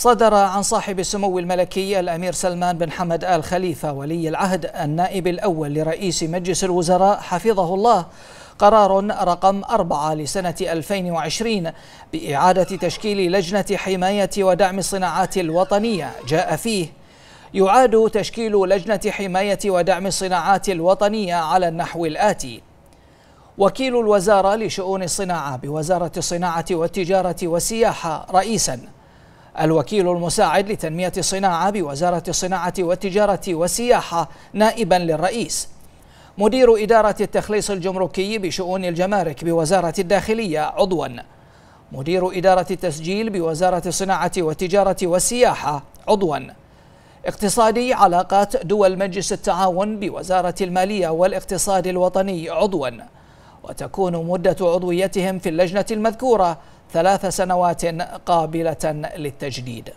صدر عن صاحب السمو الملكي الأمير سلمان بن حمد آل خليفة ولي العهد النائب الأول لرئيس مجلس الوزراء حفظه الله قرار رقم 4 لسنة 2020 بإعادة تشكيل لجنة حماية ودعم الصناعات الوطنية جاء فيه يعاد تشكيل لجنة حماية ودعم الصناعات الوطنية على النحو الآتي وكيل الوزارة لشؤون الصناعة بوزارة الصناعة والتجارة والسياحة رئيساً الوكيل المساعد لتنمية الصناعة بوزارة الصناعة والتجارة والسياحة نائبا للرئيس مدير إدارة التخليص الجمركي بشؤون الجمارك بوزارة الداخلية عضوا مدير إدارة التسجيل بوزارة الصناعة والتجارة والسياحة عضوا اقتصادي علاقات دول مجلس التعاون بوزارة المالية والاقتصاد الوطني عضوا وتكون مدة عضويتهم في اللجنة المذكورة ثلاث سنوات قابلة للتجديد